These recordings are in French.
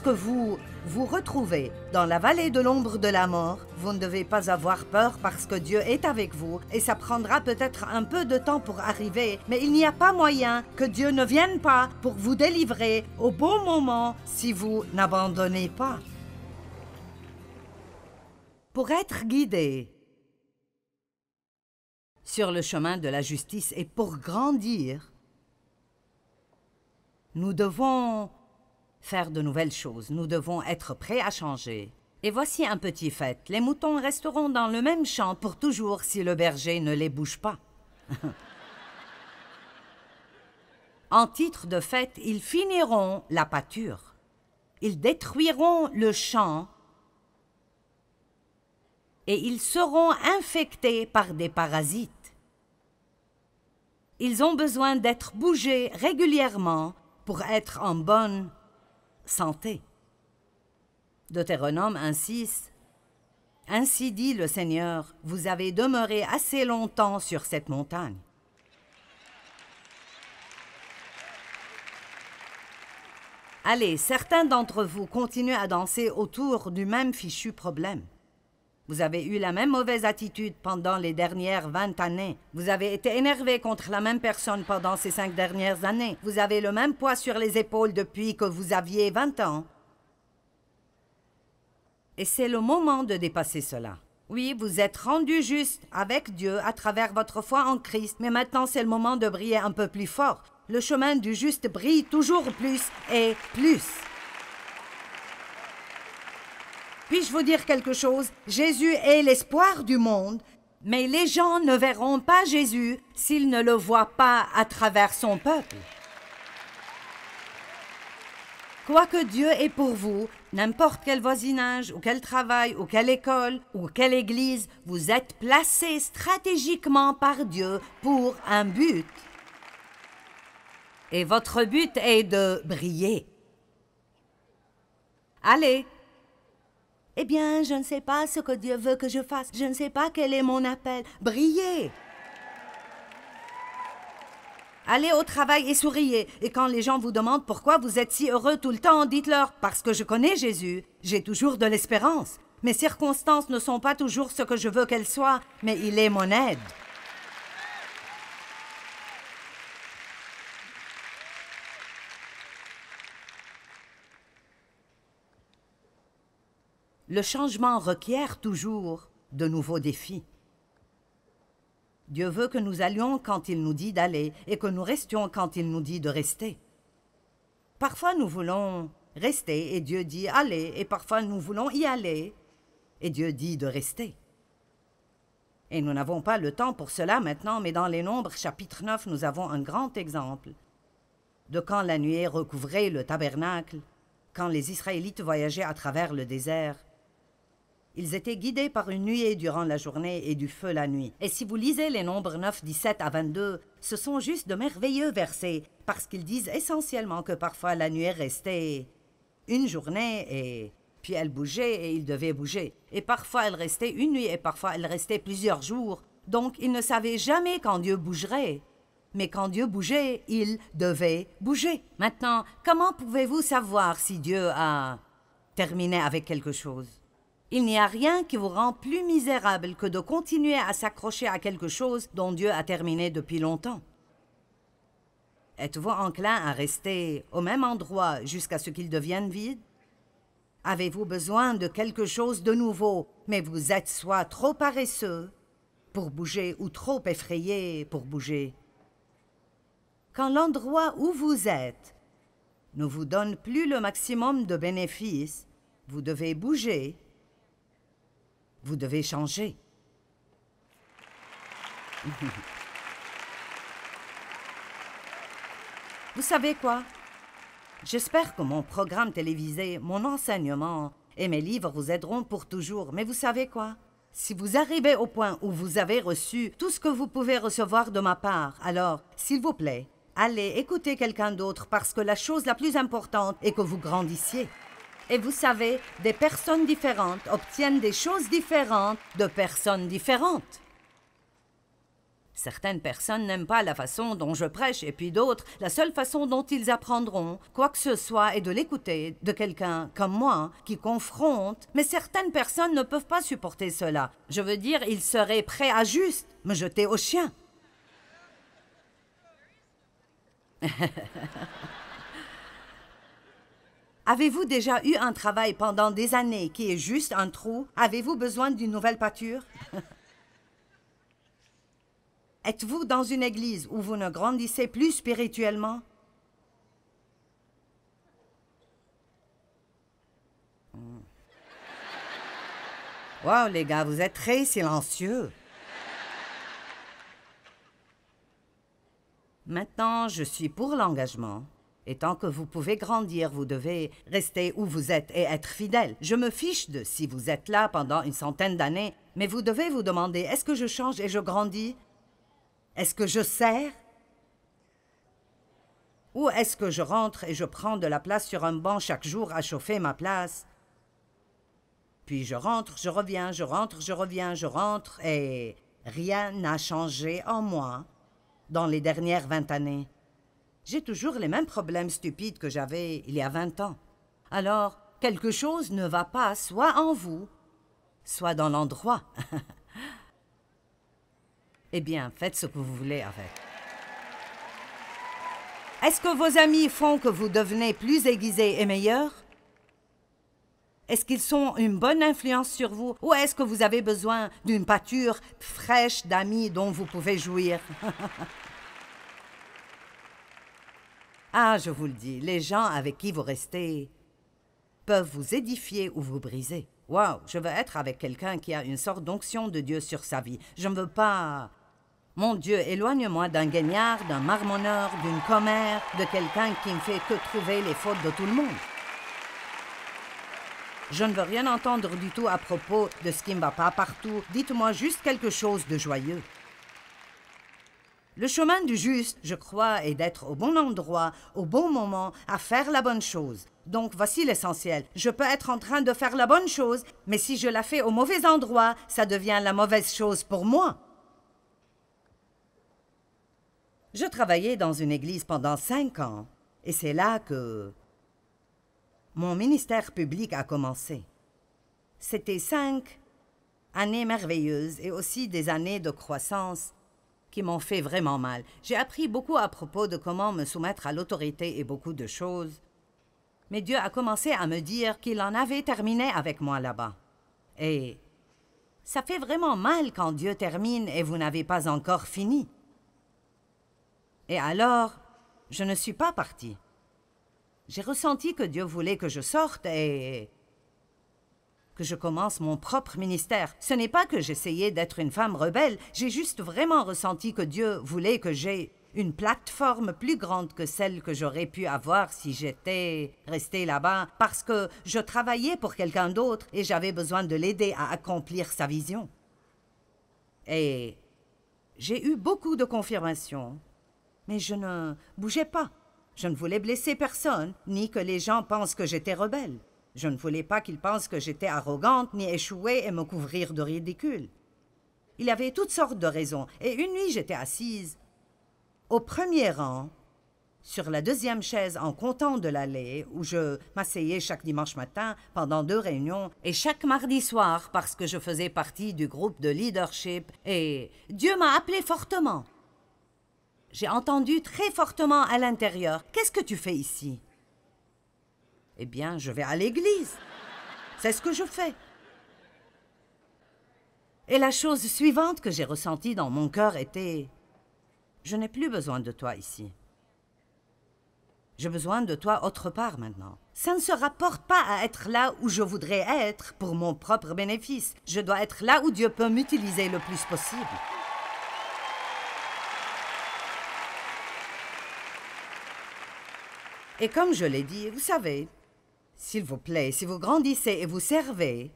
que vous vous retrouvez dans la vallée de l'ombre de la mort, vous ne devez pas avoir peur parce que Dieu est avec vous et ça prendra peut-être un peu de temps pour arriver, mais il n'y a pas moyen que Dieu ne vienne pas pour vous délivrer au bon moment si vous n'abandonnez pas. Pour être guidé sur le chemin de la justice et pour grandir, nous devons faire de nouvelles choses. Nous devons être prêts à changer. Et voici un petit fait. Les moutons resteront dans le même champ pour toujours si le berger ne les bouge pas. en titre de fête, ils finiront la pâture. Ils détruiront le champ et ils seront infectés par des parasites. Ils ont besoin d'être bougés régulièrement pour être en bonne santé. Deutéronome insiste. Ainsi dit le Seigneur, vous avez demeuré assez longtemps sur cette montagne. Allez, certains d'entre vous continuent à danser autour du même fichu problème. Vous avez eu la même mauvaise attitude pendant les dernières 20 années. Vous avez été énervé contre la même personne pendant ces cinq dernières années. Vous avez le même poids sur les épaules depuis que vous aviez 20 ans. Et c'est le moment de dépasser cela. Oui, vous êtes rendu juste avec Dieu à travers votre foi en Christ, mais maintenant c'est le moment de briller un peu plus fort. Le chemin du juste brille toujours plus et plus. Puis-je vous dire quelque chose Jésus est l'espoir du monde, mais les gens ne verront pas Jésus s'ils ne le voient pas à travers son peuple. Quoi que Dieu ait pour vous, n'importe quel voisinage, ou quel travail, ou quelle école, ou quelle église, vous êtes placé stratégiquement par Dieu pour un but. Et votre but est de briller. Allez, eh bien, je ne sais pas ce que Dieu veut que je fasse. Je ne sais pas quel est mon appel. Brillez. Allez au travail et souriez. Et quand les gens vous demandent pourquoi vous êtes si heureux tout le temps, dites-leur parce que je connais Jésus. J'ai toujours de l'espérance. Mes circonstances ne sont pas toujours ce que je veux qu'elles soient, mais il est mon aide. le changement requiert toujours de nouveaux défis. Dieu veut que nous allions quand il nous dit d'aller et que nous restions quand il nous dit de rester. Parfois nous voulons rester et Dieu dit aller et parfois nous voulons y aller et Dieu dit de rester. Et nous n'avons pas le temps pour cela maintenant, mais dans les Nombres chapitre 9 nous avons un grand exemple de quand la nuée recouvrait le tabernacle, quand les Israélites voyageaient à travers le désert, ils étaient guidés par une nuée durant la journée et du feu la nuit. Et si vous lisez les nombres 9, 17 à 22, ce sont juste de merveilleux versets, parce qu'ils disent essentiellement que parfois la nuée restait une journée et puis elle bougeait et il devait bouger. Et parfois elle restait une nuit et parfois elle restait plusieurs jours. Donc ils ne savaient jamais quand Dieu bougerait. Mais quand Dieu bougeait, il devait bouger. Maintenant, comment pouvez-vous savoir si Dieu a terminé avec quelque chose il n'y a rien qui vous rend plus misérable que de continuer à s'accrocher à quelque chose dont Dieu a terminé depuis longtemps. Êtes-vous enclin à rester au même endroit jusqu'à ce qu'il devienne vide Avez-vous besoin de quelque chose de nouveau, mais vous êtes soit trop paresseux pour bouger ou trop effrayé pour bouger Quand l'endroit où vous êtes ne vous donne plus le maximum de bénéfices, vous devez bouger vous devez changer. Vous savez quoi? J'espère que mon programme télévisé, mon enseignement et mes livres vous aideront pour toujours. Mais vous savez quoi? Si vous arrivez au point où vous avez reçu tout ce que vous pouvez recevoir de ma part, alors, s'il vous plaît, allez écouter quelqu'un d'autre parce que la chose la plus importante est que vous grandissiez. Et vous savez, des personnes différentes obtiennent des choses différentes de personnes différentes. Certaines personnes n'aiment pas la façon dont je prêche, et puis d'autres, la seule façon dont ils apprendront quoi que ce soit est de l'écouter de quelqu'un comme moi qui confronte. Mais certaines personnes ne peuvent pas supporter cela. Je veux dire, ils seraient prêts à juste me jeter au chien. Avez-vous déjà eu un travail pendant des années qui est juste un trou Avez-vous besoin d'une nouvelle pâture Êtes-vous dans une église où vous ne grandissez plus spirituellement hmm. Wow, les gars, vous êtes très silencieux. Maintenant, je suis pour l'engagement. Et tant que vous pouvez grandir, vous devez rester où vous êtes et être fidèle. Je me fiche de si vous êtes là pendant une centaine d'années, mais vous devez vous demander, est-ce que je change et je grandis Est-ce que je sers Ou est-ce que je rentre et je prends de la place sur un banc chaque jour à chauffer ma place Puis je rentre, je reviens, je rentre, je reviens, je rentre, et rien n'a changé en moi dans les dernières vingt années. J'ai toujours les mêmes problèmes stupides que j'avais il y a 20 ans. Alors, quelque chose ne va pas soit en vous, soit dans l'endroit. eh bien, faites ce que vous voulez avec. Est-ce que vos amis font que vous devenez plus aiguisé et meilleur? Est-ce qu'ils sont une bonne influence sur vous ou est-ce que vous avez besoin d'une pâture fraîche d'amis dont vous pouvez jouir Ah, je vous le dis, les gens avec qui vous restez peuvent vous édifier ou vous briser. Waouh, je veux être avec quelqu'un qui a une sorte d'onction de Dieu sur sa vie. Je ne veux pas. Mon Dieu, éloigne-moi d'un gagnard, d'un marmonneur, d'une commère, de quelqu'un qui ne fait que trouver les fautes de tout le monde. Je ne veux rien entendre du tout à propos de ce qui ne va pas partout. Dites-moi juste quelque chose de joyeux. Le chemin du juste, je crois, est d'être au bon endroit, au bon moment, à faire la bonne chose. Donc voici l'essentiel. Je peux être en train de faire la bonne chose, mais si je la fais au mauvais endroit, ça devient la mauvaise chose pour moi. Je travaillais dans une église pendant cinq ans, et c'est là que mon ministère public a commencé. C'était cinq années merveilleuses et aussi des années de croissance qui m'ont fait vraiment mal. J'ai appris beaucoup à propos de comment me soumettre à l'autorité et beaucoup de choses. Mais Dieu a commencé à me dire qu'il en avait terminé avec moi là-bas. Et ça fait vraiment mal quand Dieu termine et vous n'avez pas encore fini. Et alors, je ne suis pas partie. J'ai ressenti que Dieu voulait que je sorte et que je commence mon propre ministère. Ce n'est pas que j'essayais d'être une femme rebelle, j'ai juste vraiment ressenti que Dieu voulait que j'aie une plateforme plus grande que celle que j'aurais pu avoir si j'étais restée là-bas, parce que je travaillais pour quelqu'un d'autre et j'avais besoin de l'aider à accomplir sa vision. Et j'ai eu beaucoup de confirmations, mais je ne bougeais pas. Je ne voulais blesser personne, ni que les gens pensent que j'étais rebelle. Je ne voulais pas qu'il pense que j'étais arrogante, ni échouée et me couvrir de ridicule. Il avait toutes sortes de raisons, et une nuit j'étais assise au premier rang, sur la deuxième chaise en comptant de l'allée, où je m'asseyais chaque dimanche matin pendant deux réunions, et chaque mardi soir parce que je faisais partie du groupe de leadership, et Dieu m'a appelé fortement. J'ai entendu très fortement à l'intérieur. Qu'est-ce que tu fais ici eh bien, je vais à l'église. C'est ce que je fais. Et la chose suivante que j'ai ressentie dans mon cœur était Je n'ai plus besoin de toi ici. J'ai besoin de toi autre part maintenant. Ça ne se rapporte pas à être là où je voudrais être pour mon propre bénéfice. Je dois être là où Dieu peut m'utiliser le plus possible. Et comme je l'ai dit, vous savez, s'il vous plaît, si vous grandissez et vous servez,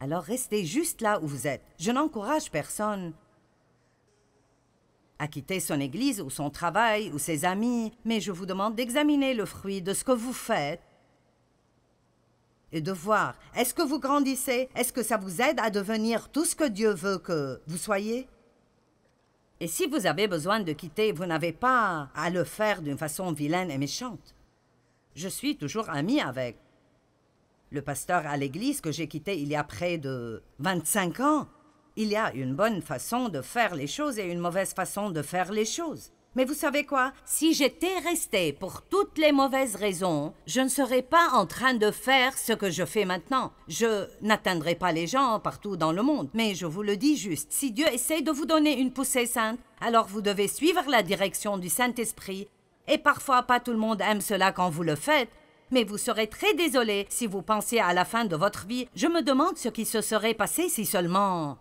alors restez juste là où vous êtes. Je n'encourage personne à quitter son église ou son travail ou ses amis, mais je vous demande d'examiner le fruit de ce que vous faites et de voir est-ce que vous grandissez, est-ce que ça vous aide à devenir tout ce que Dieu veut que vous soyez Et si vous avez besoin de quitter, vous n'avez pas à le faire d'une façon vilaine et méchante. Je suis toujours ami avec le pasteur à l'église que j'ai quitté il y a près de 25 ans. Il y a une bonne façon de faire les choses et une mauvaise façon de faire les choses. Mais vous savez quoi Si j'étais resté pour toutes les mauvaises raisons, je ne serais pas en train de faire ce que je fais maintenant. Je n'atteindrais pas les gens partout dans le monde. Mais je vous le dis juste, si Dieu essaie de vous donner une poussée sainte, alors vous devez suivre la direction du Saint-Esprit et parfois, pas tout le monde aime cela quand vous le faites. Mais vous serez très désolé si vous pensez à la fin de votre vie. Je me demande ce qui se serait passé si seulement...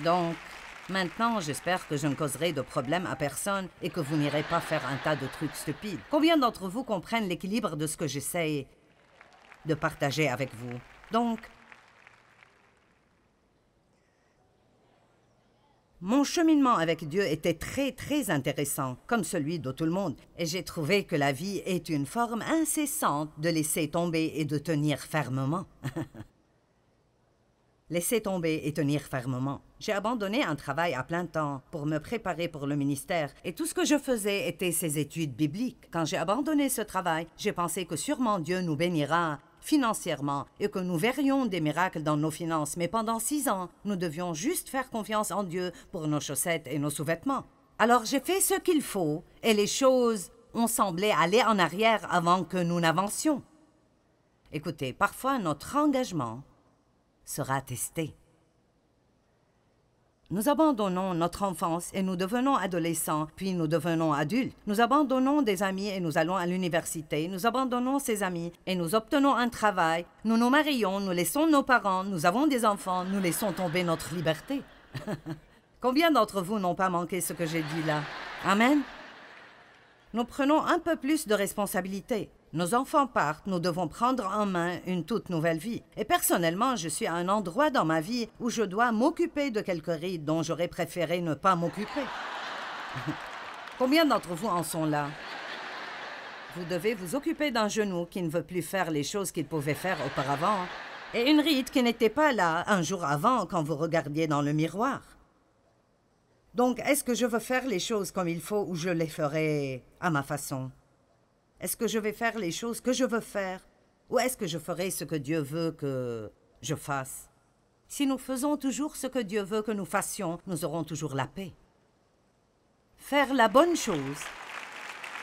Donc, maintenant, j'espère que je ne causerai de problème à personne et que vous n'irez pas faire un tas de trucs stupides. Combien d'entre vous comprennent l'équilibre de ce que j'essaie de partager avec vous? Donc, Mon cheminement avec Dieu était très, très intéressant, comme celui de tout le monde, et j'ai trouvé que la vie est une forme incessante de laisser tomber et de tenir fermement. laisser tomber et tenir fermement. J'ai abandonné un travail à plein temps pour me préparer pour le ministère, et tout ce que je faisais était ces études bibliques. Quand j'ai abandonné ce travail, j'ai pensé que sûrement Dieu nous bénira financièrement et que nous verrions des miracles dans nos finances, mais pendant six ans, nous devions juste faire confiance en Dieu pour nos chaussettes et nos sous-vêtements. Alors j'ai fait ce qu'il faut et les choses ont semblé aller en arrière avant que nous n'avancions. Écoutez, parfois notre engagement sera testé. Nous abandonnons notre enfance et nous devenons adolescents, puis nous devenons adultes. Nous abandonnons des amis et nous allons à l'université. Nous abandonnons ces amis et nous obtenons un travail. Nous nous marions, nous laissons nos parents, nous avons des enfants, nous laissons tomber notre liberté. Combien d'entre vous n'ont pas manqué ce que j'ai dit là Amen. Nous prenons un peu plus de responsabilité. Nos enfants partent, nous devons prendre en main une toute nouvelle vie. Et personnellement, je suis à un endroit dans ma vie où je dois m'occuper de quelques rides dont j'aurais préféré ne pas m'occuper. Combien d'entre vous en sont là Vous devez vous occuper d'un genou qui ne veut plus faire les choses qu'il pouvait faire auparavant, et une ride qui n'était pas là un jour avant quand vous regardiez dans le miroir. Donc, est-ce que je veux faire les choses comme il faut ou je les ferai à ma façon est-ce que je vais faire les choses que je veux faire Ou est-ce que je ferai ce que Dieu veut que je fasse Si nous faisons toujours ce que Dieu veut que nous fassions, nous aurons toujours la paix. Faire la bonne chose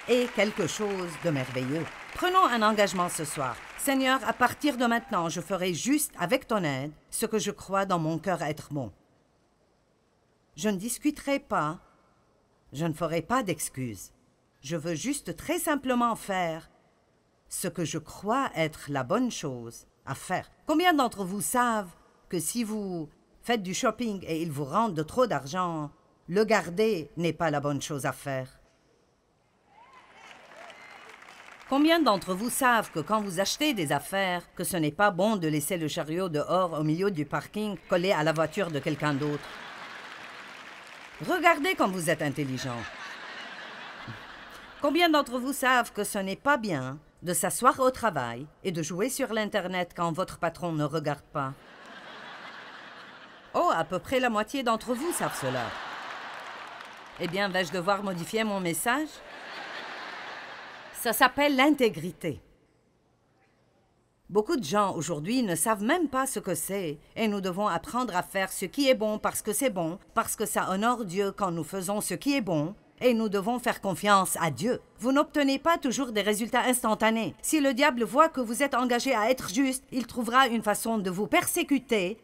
est quelque chose de merveilleux. Prenons un engagement ce soir. Seigneur, à partir de maintenant, je ferai juste avec ton aide ce que je crois dans mon cœur être bon. Je ne discuterai pas, je ne ferai pas d'excuses. Je veux juste très simplement faire ce que je crois être la bonne chose à faire. Combien d'entre vous savent que si vous faites du shopping et ils vous rendent trop d'argent, le garder n'est pas la bonne chose à faire Combien d'entre vous savent que quand vous achetez des affaires, que ce n'est pas bon de laisser le chariot dehors au milieu du parking collé à la voiture de quelqu'un d'autre Regardez comme vous êtes intelligent. Combien d'entre vous savent que ce n'est pas bien de s'asseoir au travail et de jouer sur l'Internet quand votre patron ne regarde pas Oh, à peu près la moitié d'entre vous savent cela. Eh bien, vais-je devoir modifier mon message Ça s'appelle l'intégrité. Beaucoup de gens aujourd'hui ne savent même pas ce que c'est, et nous devons apprendre à faire ce qui est bon parce que c'est bon, parce que ça honore Dieu quand nous faisons ce qui est bon, et nous devons faire confiance à Dieu. Vous n'obtenez pas toujours des résultats instantanés. Si le diable voit que vous êtes engagé à être juste, il trouvera une façon de vous persécuter.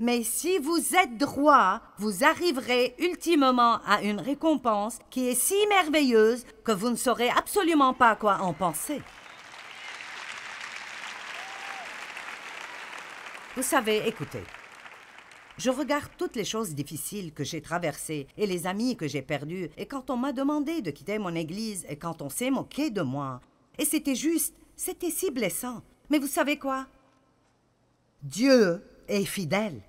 Mais si vous êtes droit, vous arriverez ultimement à une récompense qui est si merveilleuse que vous ne saurez absolument pas quoi en penser. Vous savez, écoutez, je regarde toutes les choses difficiles que j'ai traversées et les amis que j'ai perdus et quand on m'a demandé de quitter mon église et quand on s'est moqué de moi. Et c'était juste, c'était si blessant. Mais vous savez quoi Dieu est fidèle.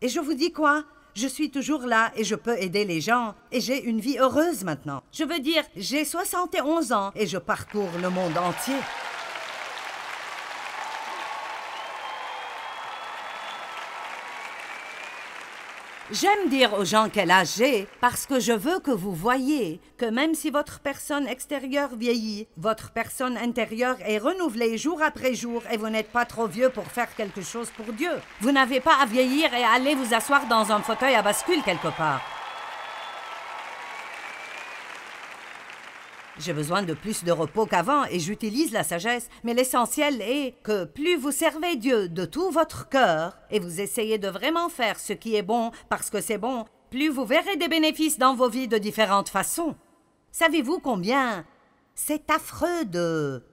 Et je vous dis quoi je suis toujours là et je peux aider les gens et j'ai une vie heureuse maintenant. Je veux dire, j'ai 71 ans et je parcours le monde entier. J'aime dire aux gens quel âge j'ai parce que je veux que vous voyez que même si votre personne extérieure vieillit, votre personne intérieure est renouvelée jour après jour et vous n'êtes pas trop vieux pour faire quelque chose pour Dieu. Vous n'avez pas à vieillir et à aller vous asseoir dans un fauteuil à bascule quelque part. J'ai besoin de plus de repos qu'avant et j'utilise la sagesse, mais l'essentiel est que plus vous servez Dieu de tout votre cœur et vous essayez de vraiment faire ce qui est bon parce que c'est bon, plus vous verrez des bénéfices dans vos vies de différentes façons. Savez-vous combien c'est affreux de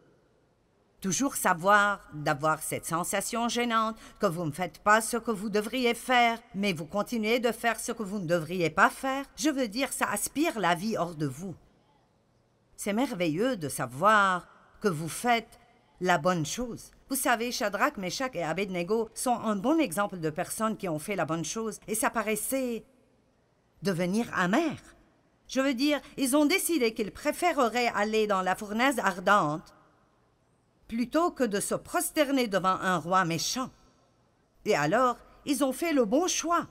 toujours savoir, d'avoir cette sensation gênante que vous ne faites pas ce que vous devriez faire, mais vous continuez de faire ce que vous ne devriez pas faire. Je veux dire, ça aspire la vie hors de vous. C'est merveilleux de savoir que vous faites la bonne chose. Vous savez, Shadrach, Meshach et Abednego sont un bon exemple de personnes qui ont fait la bonne chose et ça paraissait devenir amer. Je veux dire, ils ont décidé qu'ils préféreraient aller dans la fournaise ardente plutôt que de se prosterner devant un roi méchant. Et alors, ils ont fait le bon choix.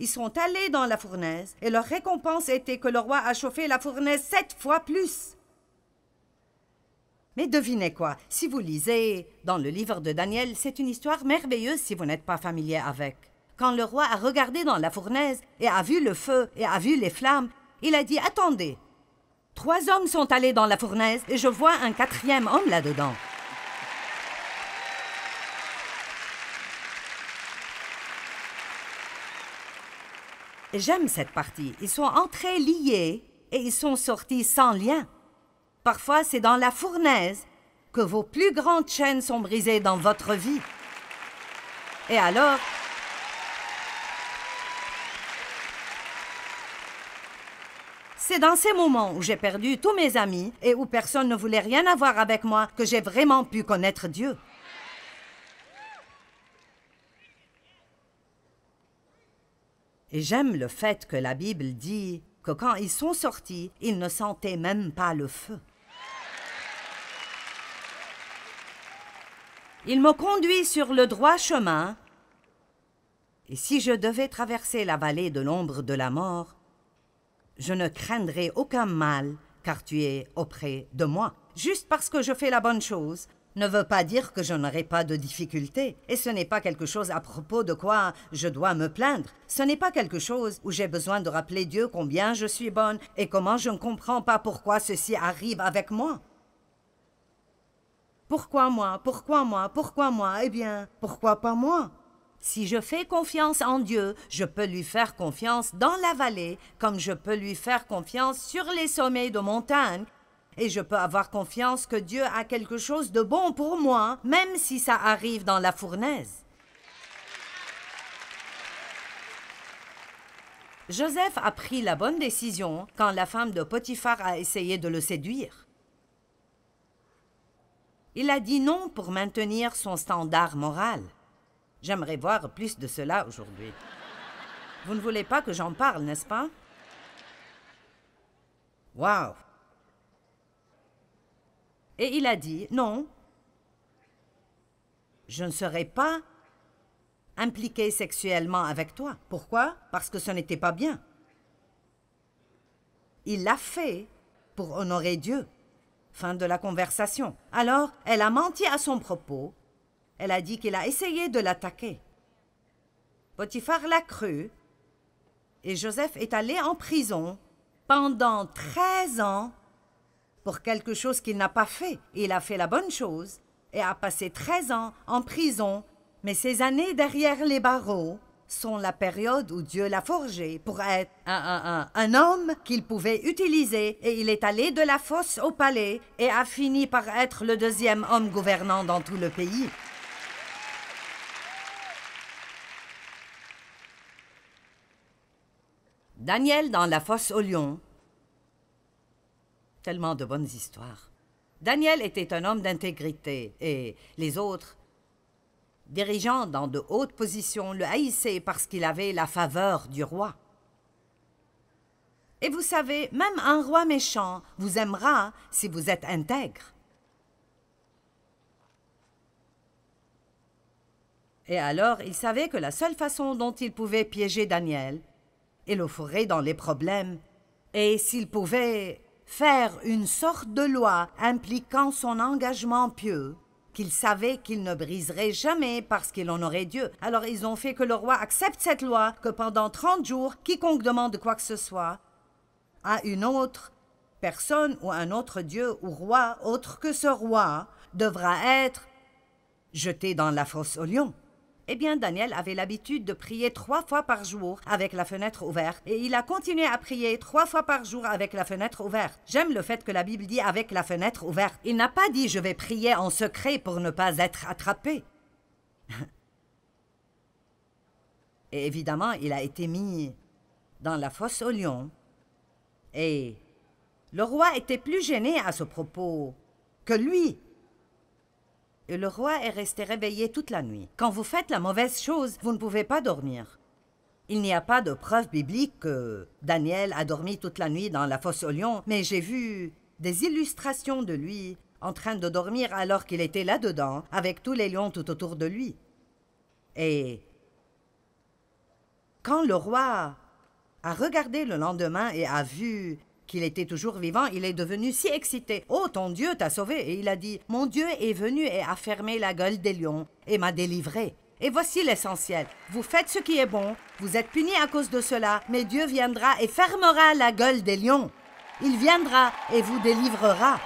Ils sont allés dans la fournaise et leur récompense était que le roi a chauffé la fournaise sept fois plus. Mais devinez quoi, si vous lisez dans le livre de Daniel, c'est une histoire merveilleuse si vous n'êtes pas familier avec. Quand le roi a regardé dans la fournaise et a vu le feu et a vu les flammes, il a dit Attendez, trois hommes sont allés dans la fournaise et je vois un quatrième homme là-dedans. J'aime cette partie. Ils sont entrés liés et ils sont sortis sans lien. Parfois, c'est dans la fournaise que vos plus grandes chaînes sont brisées dans votre vie. Et alors, C'est dans ces moments où j'ai perdu tous mes amis et où personne ne voulait rien avoir avec moi que j'ai vraiment pu connaître Dieu. Et j'aime le fait que la Bible dit que quand ils sont sortis, ils ne sentaient même pas le feu. Il me conduit sur le droit chemin. Et si je devais traverser la vallée de l'ombre de la mort, je ne craindrai aucun mal, car tu es auprès de moi. Juste parce que je fais la bonne chose, ne veut pas dire que je n'aurai pas de difficultés, et ce n'est pas quelque chose à propos de quoi je dois me plaindre. Ce n'est pas quelque chose où j'ai besoin de rappeler Dieu combien je suis bonne et comment je ne comprends pas pourquoi ceci arrive avec moi. Pourquoi moi Pourquoi moi Pourquoi moi Eh bien, pourquoi pas moi Si je fais confiance en Dieu, je peux lui faire confiance dans la vallée, comme je peux lui faire confiance sur les sommets de montagne. Et je peux avoir confiance que Dieu a quelque chose de bon pour moi, même si ça arrive dans la fournaise. Joseph a pris la bonne décision quand la femme de Potiphar a essayé de le séduire. Il a dit non pour maintenir son standard moral. J'aimerais voir plus de cela aujourd'hui. Vous ne voulez pas que j'en parle, n'est-ce pas? Waouh et il a dit Non, je ne serai pas impliqué sexuellement avec toi. Pourquoi Parce que ce n'était pas bien. Il l'a fait pour honorer Dieu. Fin de la conversation. Alors, elle a menti à son propos. Elle a dit qu'il a essayé de l'attaquer. Potiphar l'a cru et Joseph est allé en prison pendant 13 ans pour quelque chose qu'il n'a pas fait. Il a fait la bonne chose et a passé 13 ans en prison, mais ces années derrière les barreaux sont la période où Dieu l'a forgé pour être un, un homme qu'il pouvait utiliser et il est allé de la fosse au palais et a fini par être le deuxième homme gouvernant dans tout le pays. Daniel dans la fosse au lion Tellement de bonnes histoires. Daniel était un homme d'intégrité et les autres, dirigeants dans de hautes positions, le haïssaient parce qu'il avait la faveur du roi. Et vous savez, même un roi méchant vous aimera si vous êtes intègre. Et alors, il savait que la seule façon dont il pouvait piéger Daniel, et le fourrer dans les problèmes, et s'il pouvait faire une sorte de loi impliquant son engagement pieux qu'il savait qu'il ne briserait jamais parce qu'il en aurait Dieu. Alors ils ont fait que le roi accepte cette loi, que pendant 30 jours, quiconque demande quoi que ce soit à une autre personne ou un autre Dieu ou roi autre que ce roi devra être jeté dans la fosse aux lion. Eh bien, Daniel avait l'habitude de prier trois fois par jour avec la fenêtre ouverte, et il a continué à prier trois fois par jour avec la fenêtre ouverte. J'aime le fait que la Bible dit avec la fenêtre ouverte. Il n'a pas dit je vais prier en secret pour ne pas être attrapé. et évidemment, il a été mis dans la fosse au lion. Et le roi était plus gêné à ce propos que lui le roi est resté réveillé toute la nuit. Quand vous faites la mauvaise chose, vous ne pouvez pas dormir. Il n'y a pas de preuve biblique que Daniel a dormi toute la nuit dans la fosse aux lions, mais j'ai vu des illustrations de lui en train de dormir alors qu'il était là-dedans, avec tous les lions tout autour de lui. Et quand le roi a regardé le lendemain et a vu qu'il était toujours vivant, il est devenu si excité. Oh, ton Dieu t'a sauvé. Et il a dit, mon Dieu est venu et a fermé la gueule des lions et m'a délivré. Et voici l'essentiel. Vous faites ce qui est bon, vous êtes puni à cause de cela, mais Dieu viendra et fermera la gueule des lions. Il viendra et vous délivrera.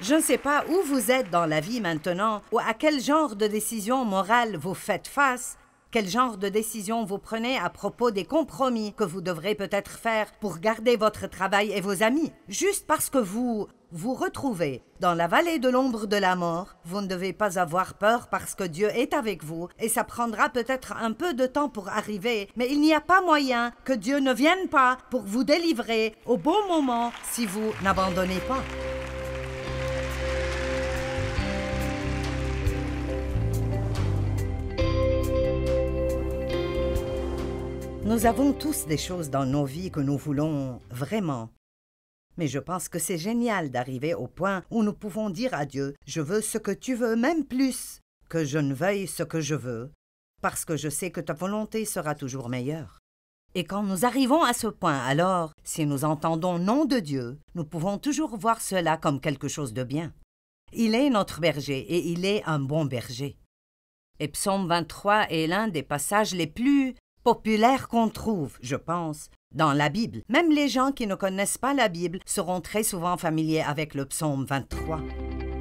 Je ne sais pas où vous êtes dans la vie maintenant ou à quel genre de décision morale vous faites face, quel genre de décision vous prenez à propos des compromis que vous devrez peut-être faire pour garder votre travail et vos amis Juste parce que vous vous retrouvez dans la vallée de l'ombre de la mort, vous ne devez pas avoir peur parce que Dieu est avec vous et ça prendra peut-être un peu de temps pour arriver, mais il n'y a pas moyen que Dieu ne vienne pas pour vous délivrer au bon moment si vous n'abandonnez pas. Nous avons tous des choses dans nos vies que nous voulons vraiment. Mais je pense que c'est génial d'arriver au point où nous pouvons dire à Dieu Je veux ce que tu veux, même plus que je ne veuille ce que je veux, parce que je sais que ta volonté sera toujours meilleure. Et quand nous arrivons à ce point, alors, si nous entendons nom de Dieu, nous pouvons toujours voir cela comme quelque chose de bien. Il est notre berger et il est un bon berger. Et Psaume 23 est l'un des passages les plus populaire qu'on trouve, je pense, dans la Bible. Même les gens qui ne connaissent pas la Bible seront très souvent familiers avec le psaume 23.